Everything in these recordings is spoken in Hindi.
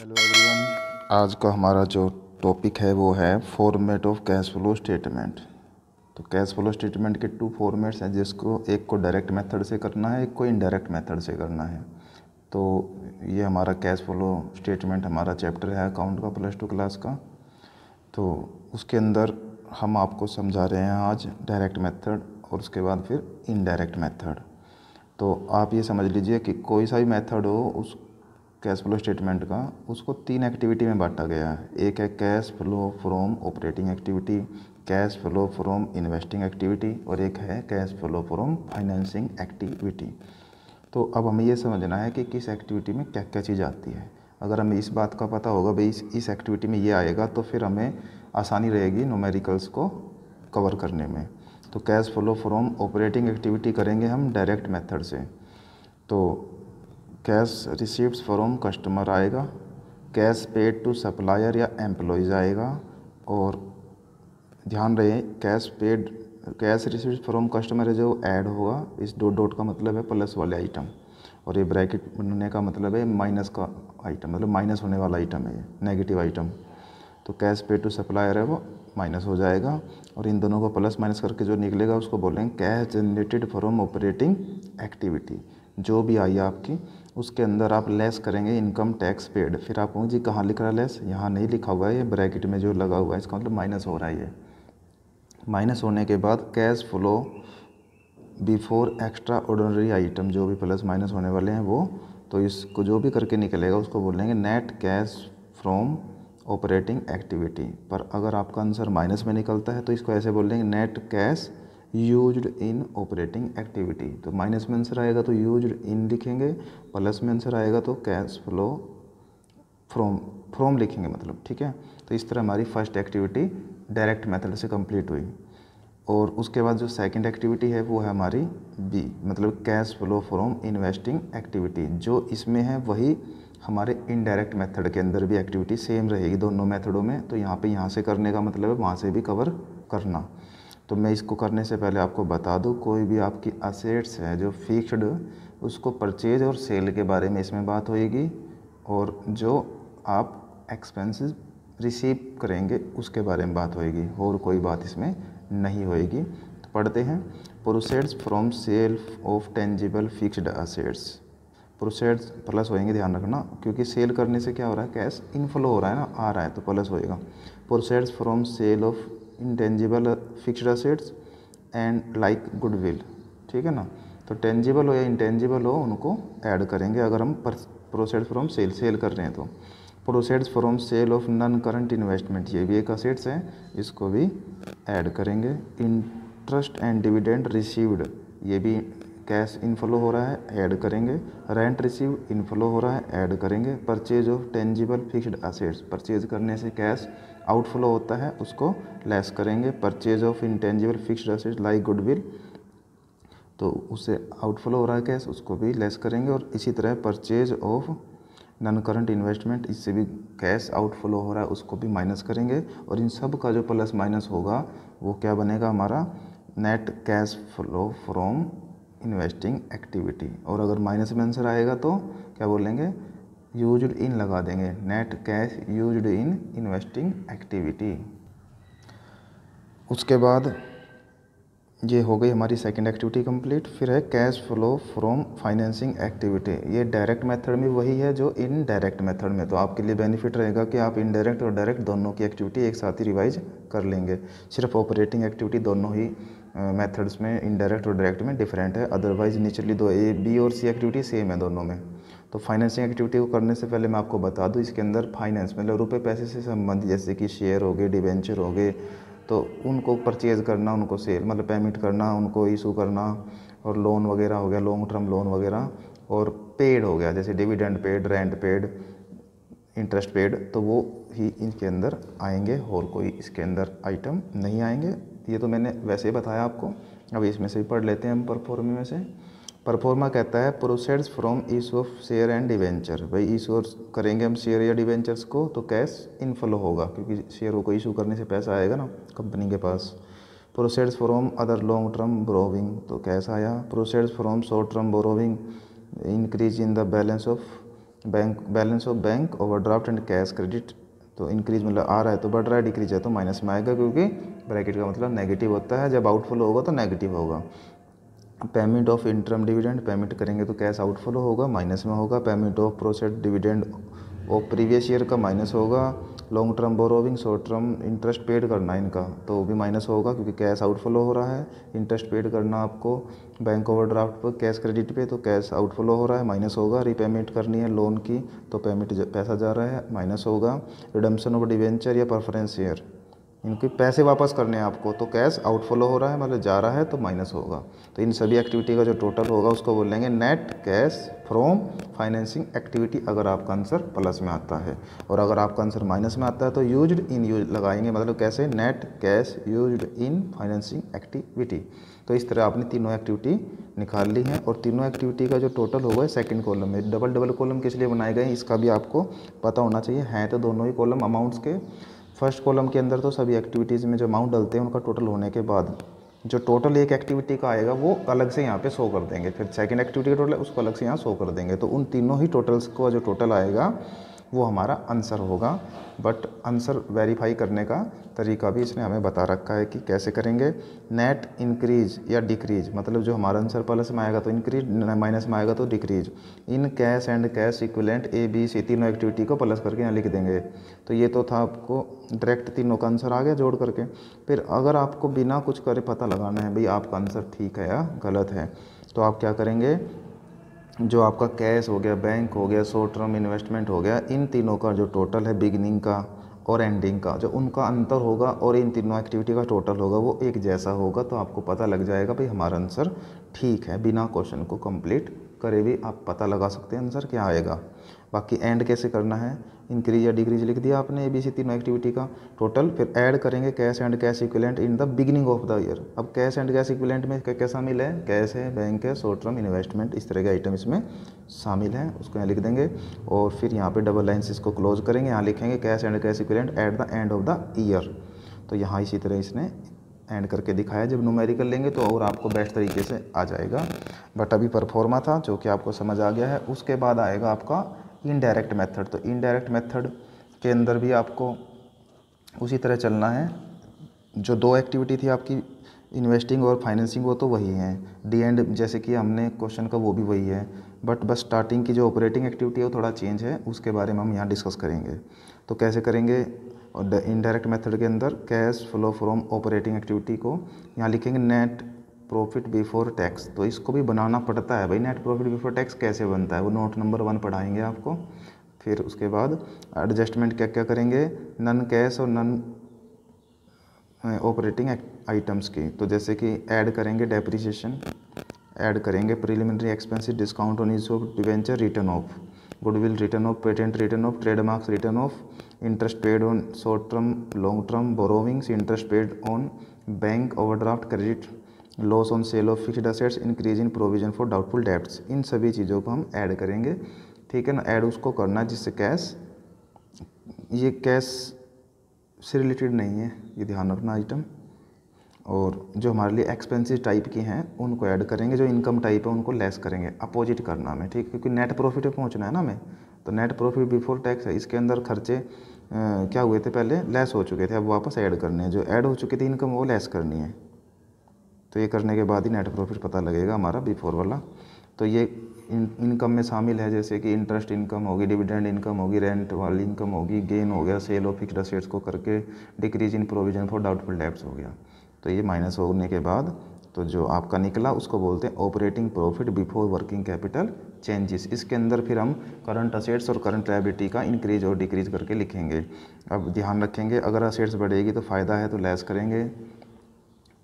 हेलो एवरीवन आज का हमारा जो टॉपिक है वो है format of cash flow statement तो कैश फ्लो स्टेटमेंट के टू फॉर्मेट्स हैं जिसको एक को डायरेक्ट मेथड से करना है एक को इनडायरेक्ट मेथड से करना है तो ये हमारा कैश फ्लो स्टेटमेंट हमारा चैप्टर है अकाउंट का प्लस टू क्लास का तो उसके अंदर हम आपको समझा रहे हैं आज डायरेक्ट मेथड और उसके बाद फिर इनडायरेक्ट मेथड तो आप ये समझ लीजिए कि कोई सा भी मेथड हो उस कैश फ्लो स्टेटमेंट का उसको तीन एक्टिविटी में बांटा गया है एक है cash flow from operating activity cash flow from investing activity और एक है cash flow from financing activity तो अब हमें यह समझना है कि किस एक्टिविटी में क्या क्या चीज़ आती है अगर हमें इस बात का पता होगा भाई इस इस एक्टिविटी में ये आएगा तो फिर हमें आसानी रहेगी नोमेरिकल्स को कवर करने में तो cash flow from operating activity करेंगे हम डायरेक्ट मेथड से तो कैश रिसिप्ट फ्रॉम कस्टमर आएगा कैश पेड टू सप्लायर या एम्प्लॉयज़ आएगा और ध्यान रहे cash paid cash receipt from customer है जो ऐड होगा इस डॉट डॉट का मतलब है प्लस वाले आइटम और ये ब्रैकेट बनने का मतलब है माइनस का आइटम मतलब माइनस होने वाला आइटम है ये नेगेटिव आइटम तो कैश पेड टू सप्लायर है वो माइनस हो जाएगा और इन दोनों को प्लस माइनस करके जो निकलेगा उसको बोलेंगे cash generated from operating activity जो भी आई आपकी उसके अंदर आप लेस करेंगे इनकम टैक्स पेड फिर आप कहूँगी जी कहाँ लिख रहा है लेस यहाँ नहीं लिखा हुआ है ये ब्रैकेट में जो लगा हुआ है इसका मतलब माइनस हो रहा है ये माइनस होने के बाद cash flow before extraordinary item जो भी प्लस माइनस होने वाले हैं वो तो इसको जो भी करके निकलेगा उसको बोलेंगे net cash from operating activity पर अगर आपका आंसर माइनस में निकलता है तो इसको ऐसे बोल देंगे net cash use in operating activity तो माइनस में आंसर आएगा तो यूज इन लिखेंगे प्लस में आंसर आएगा तो कैश फ्लो फ्रॉम फ्रॉम लिखेंगे मतलब ठीक है तो इस तरह हमारी फर्स्ट एक्टिविटी डायरेक्ट मेथड से कंप्लीट हुई और उसके बाद जो सेकंड एक्टिविटी है वो है हमारी बी मतलब cash flow from investing activity जो इसमें है वही हमारे इनडायरेक्ट मेथड के अंदर भी एक्टिविटी सेम रहेगी दोनों मेथडों में तो यहाँ पे यहाँ से करने का मतलब है वहाँ से भी कवर करना तो मैं इसको करने से पहले आपको बता दूँ कोई भी आपकी असेट्स है जो फिक्स्ड उसको परचेज और सेल के बारे में इसमें बात होएगी और जो आप एक्सपेंसेस रिसीव करेंगे उसके बारे में बात होएगी और कोई बात इसमें नहीं होएगी तो पढ़ते हैं proceeds from sale of tangible fixed assets proceeds plus होएंगे ध्यान रखना क्योंकि सेल करने से क्या हो रहा है कैश इनफ्लो हो रहा है ना आ रहा है तो प्लस होएगा proceeds from sale of tangible fixed assets and like goodwill ठीक है ना तो टेंजिबल हो या इंटेंजिबल हो उनको ऐड करेंगे अगर हम प्रोसेड फ्रॉम सेल सेल कर रहे हैं तो proceed from sale of non current investment ये भी एक असेट्स है इसको भी ऐड करेंगे इंटरेस्ट एंड डिविडेंड रिसीव्ड ये भी कैश इनफ्लो हो रहा है ऐड करेंगे रेंट रिसीव इनफ्लो हो रहा है ऐड करेंगे purchase of tangible fixed assets purchase करने से कैश आउटफ्लो होता है उसको लेस करेंगे purchase of intangible fixed assets like goodwill तो उससे आउटफ्लो हो रहा है कैश उसको भी लेस करेंगे और इसी तरह purchase of non current investment इससे भी कैश आउटफ्लो हो रहा है उसको भी माइनस करेंगे और इन सब का जो प्लस माइनस होगा वो क्या बनेगा हमारा net cash flow from investing activity और अगर माइनस में आंसर आएगा तो क्या बोलेंगे यूज्ड इन लगा देंगे net cash used in investing activity उसके बाद ये हो गई हमारी सेकंड एक्टिविटी कंप्लीट फिर है cash flow from financing activity ये डायरेक्ट मेथड में वही है जो इनडायरेक्ट मेथड में तो आपके लिए बेनिफिट रहेगा कि आप इनडायरेक्ट और डायरेक्ट दोनों की एक्टिविटी एक साथ ही रिवाइज कर लेंगे सिर्फ ऑपरेटिंग एक्टिविटी दोनों ही मेथड्स में इनडायरेक्ट और डायरेक्ट में डिफरेंट है अदरवाइज नेचुरली दो ए बी और सी एक्टिविटी सेम है दोनों में तो फाइनेंसिंग एक्टिविटी को करने से पहले मैं आपको बता दूं इसके अंदर फाइनेंस मतलब रुपए पैसे से संबंधित जैसे कि शेयर हो गए डिवेंचर हो गए तो उनको परचेज़ करना उनको सेल मतलब पेमेंट करना उनको इशू करना और लोन वगैरह हो गया लॉन्ग टर्म लोन वगैरह और पेड हो गया जैसे dividend paid rent paid interest paid तो वो ही इनके अंदर आएंगे और कोई इसके अंदर आइटम नहीं आएंगे ये तो मैंने वैसे ही बताया आपको अब इसमें से भी पढ़ लेते हैं हम परफॉर्मे में से परफॉर्मा कहता है proceeds from issue of share and debenture भाई इशू करेंगे हम शेयर या डिवेंचर्स को तो कैश इनफ्लो होगा क्योंकि शेयरों को इशू करने से पैसा आएगा ना कंपनी के पास proceeds from other long term borrowing तो कैश आया proceeds from short term borrowing increase in the balance of bank balance of bank draft and cash credit तो इंक्रीज मतलब आ रहा है तो बढ़ रहा है डिक्रीज है तो माइनस में आएगा क्योंकि ब्रैकेट का मतलब नेगेटिव होता है जब आउटफ्लो होगा तो नेगेटिव होगा payment of interim dividend payment करेंगे तो कैश आउटफ्लो होगा माइनस में होगा payment of proceed dividend of previous year का माइनस होगा long term borrowing short term interest paid करना इनका तो वो भी माइनस होगा क्योंकि कैश आउटफ्लो हो रहा है इंटरेस्ट पेड करना आपको बैंक ओवरड्राफ्ट पर कैश क्रेडिट पे तो कैश आउटफ्लो हो रहा है माइनस होगा रीपेमेंट करनी है लोन की तो पेमेंट पैसा जा रहा है माइनस होगा रिडम्सन ऑफ डिवेंचर या परफरेंस शेयर इनके पैसे वापस करने हैं आपको तो कैश आउटफ्लो हो रहा है मतलब जा रहा है तो माइनस होगा तो इन सभी एक्टिविटी का जो टोटल होगा उसको बोलेंगे net cash from financing activity अगर आपका आंसर प्लस में आता है और अगर आपका आंसर माइनस में आता है तो यूज इन यूज लगाएंगे मतलब कैसे net cash use in financing activity तो इस तरह आपने तीनों एक्टिविटी निकाल ली है और तीनों एक्टिविटी का जो टोटल होगा है सेकेंड कॉलम में डबल डबल कॉलम किस लिए बनाए गए हैं इसका भी आपको पता होना चाहिए हैं तो दोनों ही कॉलम अमाउंट्स के फर्स्ट कॉलम के अंदर तो सभी एक्टिविटीज़ में जो अमाउंट डलते हैं उनका टोटल होने के बाद जो टोटल एक एक्टिविटी का आएगा वो अलग से यहाँ पे शो कर देंगे फिर सेकंड एक्टिविटी का टोटल उसको अलग से यहाँ शो कर देंगे तो उन तीनों ही टोटल्स का जो टोटल आएगा वो हमारा आंसर होगा बट आंसर वेरीफाई करने का तरीका भी इसने हमें बता रखा है कि कैसे करेंगे नेट इंक्रीज या डिक्रीज मतलब जो हमारा आंसर प्लस में आएगा तो इंक्रीज माइनस में आएगा तो decrease in cash and cash equivalent A B C तीनों एक्टिविटी को प्लस करके यहाँ लिख देंगे तो ये तो था आपको डायरेक्ट तीनों का आंसर आ गया जोड़ करके फिर अगर आपको बिना कुछ करे पता लगाना है भाई आपका आंसर ठीक है या गलत है तो आप क्या करेंगे जो आपका कैश हो गया बैंक हो गया शॉर्ट टर्म इन्वेस्टमेंट हो गया इन तीनों का जो टोटल है बिगिनिंग का और एंडिंग का जो उनका अंतर होगा और इन तीनों एक्टिविटी का टोटल होगा वो एक जैसा होगा तो आपको पता लग जाएगा भाई हमारा आंसर ठीक है बिना क्वेश्चन को कंप्लीट करे भी आप पता लगा सकते हैं आंसर क्या आएगा बाकी एंड कैसे करना है इंक्रीज या डिक्रीज लिख दिया आपने ए बी सी तीनों एक्टिविटी का टोटल फिर ऐड करेंगे cash and cash equivalent in the beginning of the year अब कैश एंड कैश इक्विलेंट में क्या शामिल है कैश है बैंक है शॉर्ट टर्म इन्वेस्टमेंट इस तरह के आइटम इसमें शामिल हैं उसको यहाँ लिख देंगे और फिर यहाँ पर डबल लाइन्स इसको क्लोज करेंगे यहाँ लिखेंगे cash and cash equivalent at the end of the year तो यहाँ इसी तरह इसने एंड करके दिखाया जब न्यूमेरिकल लेंगे तो और आपको बेस्ट तरीके से आ जाएगा बट अभी परफॉर्मा था जो कि आपको समझ आ गया है उसके बाद आएगा आपका इनडायरेक्ट मेथड तो इनडायरेक्ट मेथड के अंदर भी आपको उसी तरह चलना है जो दो एक्टिविटी थी आपकी इन्वेस्टिंग और फाइनेंसिंग वो तो वही है डी एंड जैसे कि हमने क्वेश्चन का वो भी वही है बट बस स्टार्टिंग की जो ऑपरेटिंग एक्टिविटी है वो थोड़ा चेंज है उसके बारे में हम यहाँ डिस्कस करेंगे तो कैसे करेंगे और इनडायरेक्ट मेथड के अंदर cash flow from operating activity को यहाँ लिखेंगे नेट प्रॉफिट बिफोर टैक्स तो इसको भी बनाना पड़ता है भाई नेट प्रॉफिट बिफोर टैक्स कैसे बनता है वो नोट नंबर वन पढ़ाएंगे आपको फिर उसके बाद एडजस्टमेंट क्या क्या करेंगे नन कैश और नन ऑपरेटिंग आइटम्स की तो जैसे कि ऐड करेंगे डेप्रिसिएशन ऐड करेंगे preliminary expenses discount on issue of debenture return of goodwill return of patent return of trademarks return of interest paid on short term long term borrowings interest paid on bank overdraft credit loss on sale of fixed assets increase in provision for doubtful debts इन सभी चीज़ों को हम ऐड करेंगे ठीक है ना ऐड उसको करना जिससे कैश ये कैश से रिलेटेड नहीं है ये ध्यान रखना आइटम और जो हमारे लिए एक्सपेंसिव टाइप की हैं उनको ऐड करेंगे जो इनकम टाइप है उनको लेस करेंगे अपोजिट करना हमें ठीक क्योंकि नेट प्रॉफिट पहुँचना है ना हमें तो नेट प्रॉफिट बिफोर टैक्स है इसके अंदर खर्चे आ, क्या हुए थे पहले लेस हो चुके थे अब वापस ऐड करने हैं जो ऐड हो चुके थे इनकम वो लेस करनी है तो ये करने के बाद ही नेट प्रॉफिट पता लगेगा हमारा बिफोर वाला तो ये इन इनकम में शामिल है जैसे कि इंटरेस्ट इनकम होगी डिविडेंड इनकम होगी रेंट वाली इनकम होगी गेन हो गया सेल ऑफ फिक्सड असेट्स को करके decrease in provision for doubtful debts हो गया तो ये माइनस होने के बाद तो जो आपका निकला उसको बोलते हैं operating profit before working capital changes इसके अंदर फिर हम करंट असेट्स और करंट लाइबिलिटी का इंक्रीज और डिक्रीज करके लिखेंगे अब ध्यान रखेंगे अगर असेट्स बढ़ेगी तो फ़ायदा है तो लेस करेंगे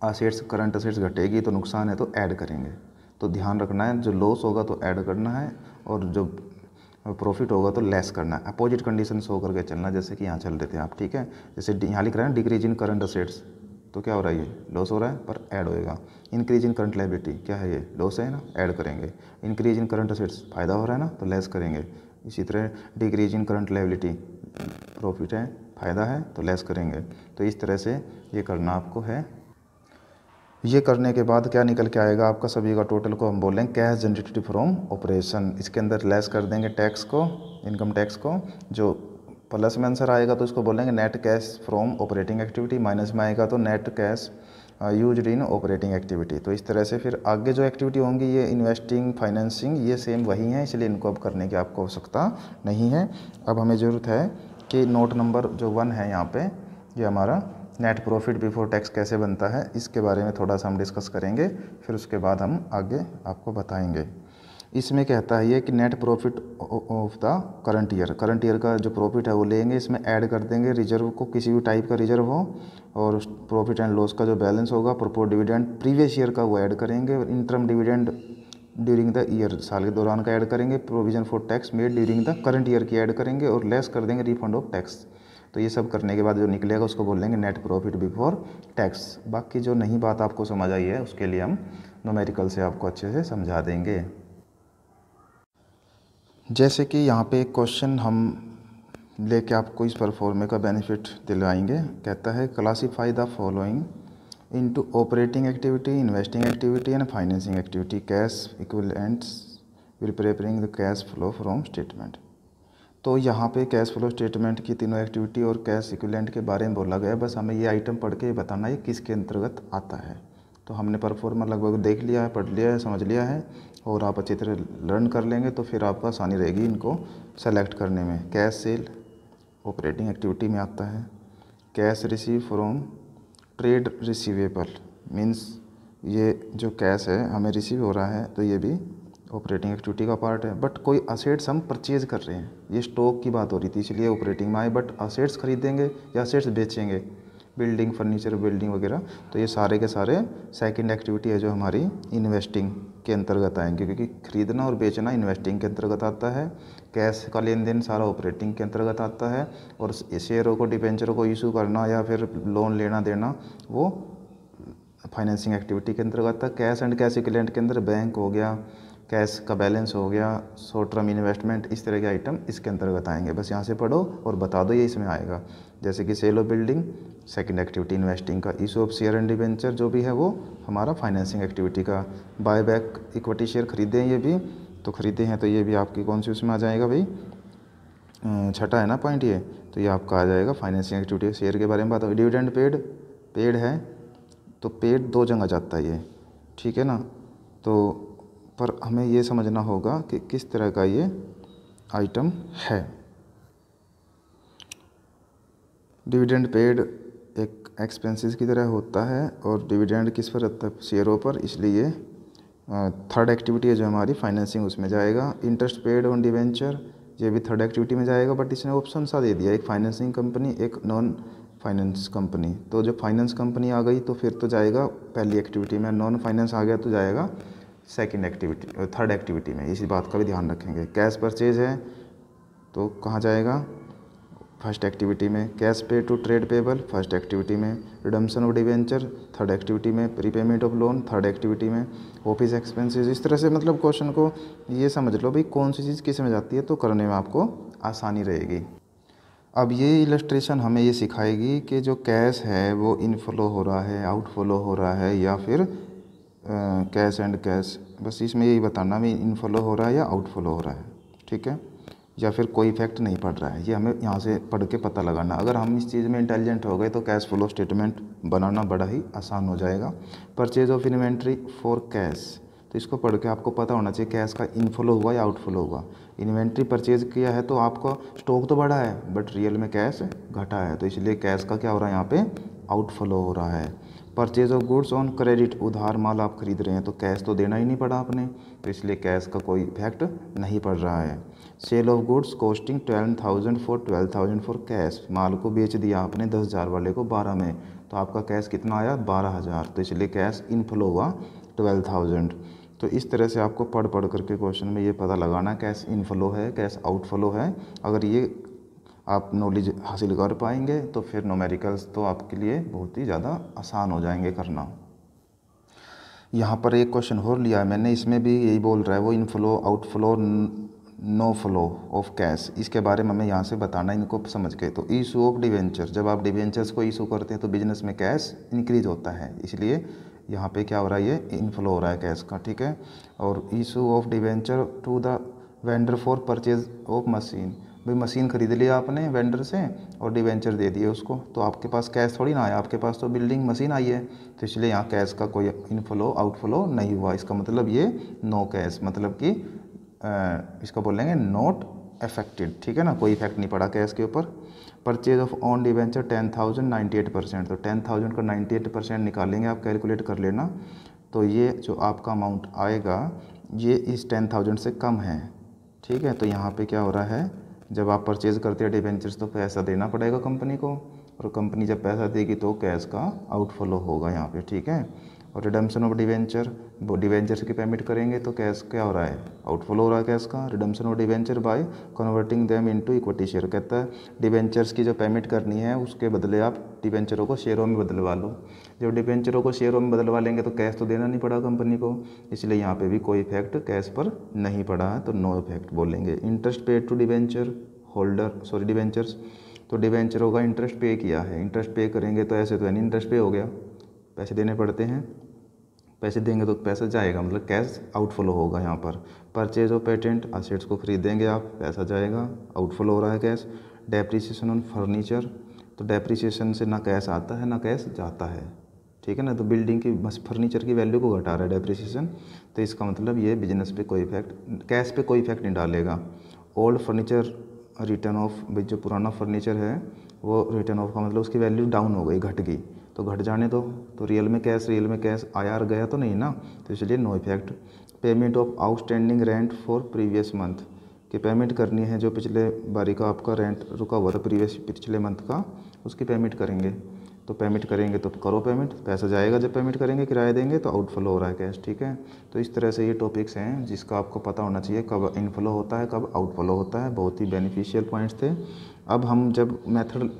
असेट्स करंट असेट्स घटेगी तो नुकसान है तो ऐड करेंगे तो ध्यान रखना है जो लॉस होगा तो ऐड करना है और जो प्रॉफिट होगा तो लेस करना है अपोजिट कंडीशन शो करके चलना जैसे कि यहाँ चल रहे थे आप ठीक है जैसे यहाँ लिख रहे हैं डिक्रीज इन करंट असेट्स तो क्या हो रहा है ये लॉस हो रहा है पर ऐड होएगा इंक्रीज इन करंट लाइबिलिटी क्या है ये लॉस है ना ऐड करेंगे इंक्रीज इन करंट असेट्स फायदा हो रहा है ना तो लेस करेंगे इसी तरह decrease in current liability profit है फ़ायदा है तो लेस करेंगे तो इस तरह से ये करना आपको है ये करने के बाद क्या निकल के आएगा आपका सभी का टोटल को हम बोलेंगे कैश जनरेटेड फ्रॉम ऑपरेशन इसके अंदर लेस कर देंगे टैक्स को इनकम टैक्स को जो प्लस में आंसर आएगा तो इसको बोलेंगे net cash from operating activity minus में आएगा तो net cash use in operating activity तो इस तरह से फिर आगे जो एक्टिविटी होंगी ये इन्वेस्टिंग फाइनेंसिंग ये सेम वही है इसलिए इनको अब करने की आपको आवश्यकता नहीं है अब हमें ज़रूरत है कि नोट नंबर जो वन है यहाँ पे ये यह हमारा नेट प्रॉफिट बिफोर टैक्स कैसे बनता है इसके बारे में थोड़ा सा हम डिस्कस करेंगे फिर उसके बाद हम आगे आपको बताएंगे इसमें कहता है ये कि net profit of the current year current year का जो प्रॉफिट है वो लेंगे इसमें ऐड कर देंगे रिजर्व को किसी भी टाइप का रिजर्व हो और प्रॉफिट एंड लॉस का जो बैलेंस होगा प्रपोर डिविडेंड प्रीवियस ईयर का वो ऐड करेंगे और interim dividend during the year साल के दौरान का ऐड करेंगे provision for tax made during the current year की ऐड करेंगे और लेस कर देंगे रिफंड ऑफ टैक्स तो ये सब करने के बाद जो निकलेगा उसको बोल लेंगे नेट प्रॉफिट बिफोर टैक्स बाकी जो नहीं बात आपको समझ आई है उसके लिए हम नोमेरिकल से आपको अच्छे से समझा देंगे जैसे कि यहाँ पे एक क्वेश्चन हम लेके आपको इस परफॉर्मे का बेनिफिट दिलवाएंगे कहता है classify the following into operating activity investing activity and financing activity cash equal will preparing the cash flow from statement तो यहाँ पे कैश फ्लो स्टेटमेंट की तीनों एक्टिविटी और कैश इक्विलेंट के बारे में बोला गया बस हमें ये आइटम पढ़ के बताना है किसके अंतर्गत आता है तो हमने परफॉर्मर लगभग देख लिया है पढ़ लिया है समझ लिया है और आप अच्छी तरह लर्न कर लेंगे तो फिर आपको आसानी रहेगी इनको सेलेक्ट करने में कैश सेल ऑपरेटिंग एक्टिविटी में आता है cash receive from trade receivable means ये जो कैश है हमें रिसीव हो रहा है तो ये भी ऑपरेटिंग एक्टिविटी का पार्ट है बट कोई असेट्स हम परचेज कर रहे हैं ये स्टॉक की बात हो रही थी इसलिए ऑपरेटिंग में आए बट असेट्स खरीदेंगे या असेट्स बेचेंगे बिल्डिंग फर्नीचर बिल्डिंग वगैरह तो ये सारे के सारे सेकंड एक्टिविटी है जो हमारी इन्वेस्टिंग के अंतर्गत आएंगे क्योंकि खरीदना और बेचना इन्वेस्टिंग के अंतर्गत आता है कैश का लेन देन सारा ऑपरेटिंग के अंतर्गत आता है और शेयरों को डिपेंचरों को इशू करना या फिर लोन लेना देना वो फाइनेंसिंग एक्टिविटी के अंतर्गत आता है कैश एंड कैश इक्विलेंट के अंदर बैंक हो गया कैश का बैलेंस हो गया शॉर्ट टर्म इन्वेस्टमेंट इस तरह के आइटम इसके अंतर्गत आएंगे बस यहाँ से पढ़ो और बता दो ये इसमें आएगा जैसे कि sale of building second activity investing का issue of share and debenture जो भी है वो हमारा फाइनेंसिंग एक्टिविटी का बाय बैक इक्विटी शेयर खरीदे हैं ये भी तो खरीदे हैं तो ये भी आपकी कौन सी उसमें आ जाएगा भाई अं, छठा है ना पॉइंट ये तो ये आपका आ जाएगा फाइनेंसिंग एक्टिविटी शेयर के बारे में बात डिविडेंड पेड पेड है तो पेड दो जगह जाता है ये ठीक है ना तो पर हमें ये समझना होगा कि किस तरह का ये आइटम है डिविडेंड पेड एक एक्सपेंसेस की तरह होता है और डिविडेंड किस पर रहता है शेयरों पर इसलिए थर्ड एक्टिविटी है जो हमारी फाइनेंसिंग उसमें जाएगा इंटरेस्ट पेड ऑन डिवेंचर ये भी थर्ड एक्टिविटी में जाएगा बट इसने ऑप्शन सा दे दिया एक फाइनेंसिंग कंपनी एक नॉन फाइनेंस कंपनी तो जब फाइनेंस कंपनी आ गई तो फिर तो जाएगा पहली एक्टिविटी में नॉन फाइनेंस आ गया तो जाएगा सेकेंड एक्टिविटी थर्ड एक्टिविटी में इसी बात का भी ध्यान रखेंगे कैश परचेज है तो कहाँ जाएगा फर्स्ट एक्टिविटी में cash pay to trade payable first activity में redemption of debenture third activity में prepayment of loan third activity में ऑफिस एक्सपेंसेस इस तरह से मतलब क्वेश्चन को ये समझ लो भाई कौन सी चीज़ किस में जाती है तो करने में आपको आसानी रहेगी अब ये इलस्ट्रेशन हमें ये सिखाएगी कि जो कैश है वो इनफ्लो हो रहा है आउटफ्लो हो रहा है या फिर कैश एंड कैश बस इसमें यही बताना भी इनफ्लो हो रहा है या आउटफ्लो हो रहा है ठीक है या फिर कोई इफेक्ट नहीं पड़ रहा है ये हमें यहाँ से पढ़ के पता लगाना अगर हम इस चीज़ में इंटेलिजेंट हो गए तो कैश फ्लो स्टेटमेंट बनाना बड़ा ही आसान हो जाएगा purchase of inventory for cash तो इसको पढ़ के आपको पता होना चाहिए कैश का इनफ्लो हुआ या आउटफ्लो हुआ इन्वेंट्री परचेज किया है तो आपका स्टॉक तो बढ़ा है बट रियल में कैश घटा है तो इसलिए कैश का क्या हो रहा है यहाँ पे आउटफ्लो हो रहा है purchase of goods on credit उधार माल आप खरीद रहे हैं तो कैश तो देना ही नहीं पड़ा आपने तो इसलिए कैश का कोई इफेक्ट नहीं पड़ रहा है sale of goods costing twelve thousand for twelve thousand for cash माल को बेच दिया आपने दस हज़ार वाले को बारह में तो आपका कैश कितना आया बारह हज़ार तो इसलिए कैश इनफ्लो हुआ ट्वेल्व थाउजेंड तो इस तरह से आपको पढ़ पढ़ करके क्वेश्चन में ये पता लगाना कैश इनफ्लो है कैश आउटफ्लो है अगर ये आप नॉलेज हासिल कर पाएंगे तो फिर नोमेरिकल्स तो आपके लिए बहुत ही ज़्यादा आसान हो जाएंगे करना यहाँ पर एक क्वेश्चन और लिया है मैंने इसमें भी यही बोल रहा है वो inflow outflow no flow of cash इसके बारे में हमें यहाँ से बताना इनको समझ के तो ईशू ऑफ डिवेंचर जब आप डिवेंचर्स को ईशू करते हैं तो बिजनेस में कैश इंक्रीज होता है इसलिए यहाँ पे क्या हो रहा है ये इनफ्लो हो रहा है कैश का ठीक है और issue of debenture to the vendor for purchase of machine भाई मशीन खरीद लिया आपने वेंडर से और डिवेंचर दे दिए उसको तो आपके पास कैश थोड़ी ना आया आपके पास तो बिल्डिंग मशीन आई है तो इसलिए यहाँ कैश का कोई इनफ्लो आउटफ्लो नहीं हुआ इसका मतलब ये नो कैश मतलब कि इसका बोलेंगे नॉट अफेक्टेड ठीक है ना कोई इफेक्ट नहीं पड़ा कैश के ऊपर purchase of on debenture ten thousand ninety eight percent तो टेन थाउजेंड का नाइन्टी एट परसेंट निकालेंगे आप कैलकुलेट कर लेना तो ये जो आपका अमाउंट आएगा ये इस टेन थाउजेंड से कम है ठीक है तो यहाँ पे क्या हो रहा है जब आप परचेज़ करते हैं डिबेंचर्स तो पैसा देना पड़ेगा कंपनी को और कंपनी जब पैसा देगी तो कैश का आउटफ्लो होगा यहाँ पे ठीक है और रिडम्सन ऑफ डिवेंचर वो डिवेंचर की पेमेंट करेंगे तो कैश क्या हो रहा है आउटफ्लो हो रहा है कैश का redemption of debenture by converting them into equity share कहता है डिवेंचर्स की जो पेमेंट करनी है उसके बदले आप डिवेंचरों को शेयरों में बदलवा लो जब डिवेंचरों को शेयरों में बदलवा लेंगे तो कैश तो देना नहीं पड़ा कंपनी को इसलिए यहाँ पर भी कोई इफेक्ट कैश पर नहीं पड़ा है तो नो इफेक्ट बोलेंगे interest paid to debenture holder sorry debentures तो डिवेंचरों का इंटरेस्ट पे किया है इंटरेस्ट पे करेंगे तो ऐसे तो यानी इंटरेस्ट पे हो गया पैसे देने पड़ते हैं पैसे देंगे तो पैसा जाएगा मतलब कैश आउटफ्लो होगा यहाँ पर परचेज ऑफ पेटेंट असेट्स को खरीदेंगे आप पैसा जाएगा आउटफ्लो हो रहा है कैश डेप्रीसीशन ऑन फर्नीचर तो डेप्रीसीशन से ना कैश आता है ना कैश जाता है ठीक है ना तो बिल्डिंग की बस फर्नीचर की वैल्यू को घटा रहा है डेप्रीसीशन तो इसका मतलब ये बिजनेस पे कोई इफेक्ट कैश पे कोई इफेक्ट नहीं डालेगा ओल्ड फर्नीचर रिटर्न ऑफ जो पुराना फर्नीचर है वो रिटर्न ऑफ का मतलब उसकी वैल्यू डाउन हो गई घट गई तो घट जाने दो तो रियल में कैश रियल में कैश और गया तो नहीं ना तो इसलिए no effect payment of outstanding rent for previous month कि पेमेंट करनी है जो पिछले बारी का आपका रेंट रुका हुआ था प्रीवियस पिछले मंथ का उसकी पेमेंट करेंगे तो पेमेंट करेंगे तो करो पेमेंट पैसा जाएगा जब पेमेंट करेंगे किराया देंगे तो आउटफ्लो हो रहा है कैश ठीक है तो इस तरह से ये टॉपिक्स हैं जिसका आपको पता होना चाहिए कब इनफ्लो होता है कब आउटफ्लो होता है बहुत ही बेनिफिशियल पॉइंट्स थे अब हम जब मेथड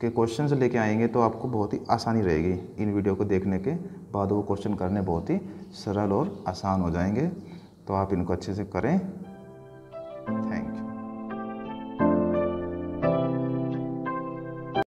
के क्वेश्चन लेके आएंगे तो आपको बहुत ही आसानी रहेगी इन वीडियो को देखने के बाद वो क्वेश्चन करने बहुत ही सरल और आसान हो जाएंगे तो आप इनको अच्छे से करें थैंक यू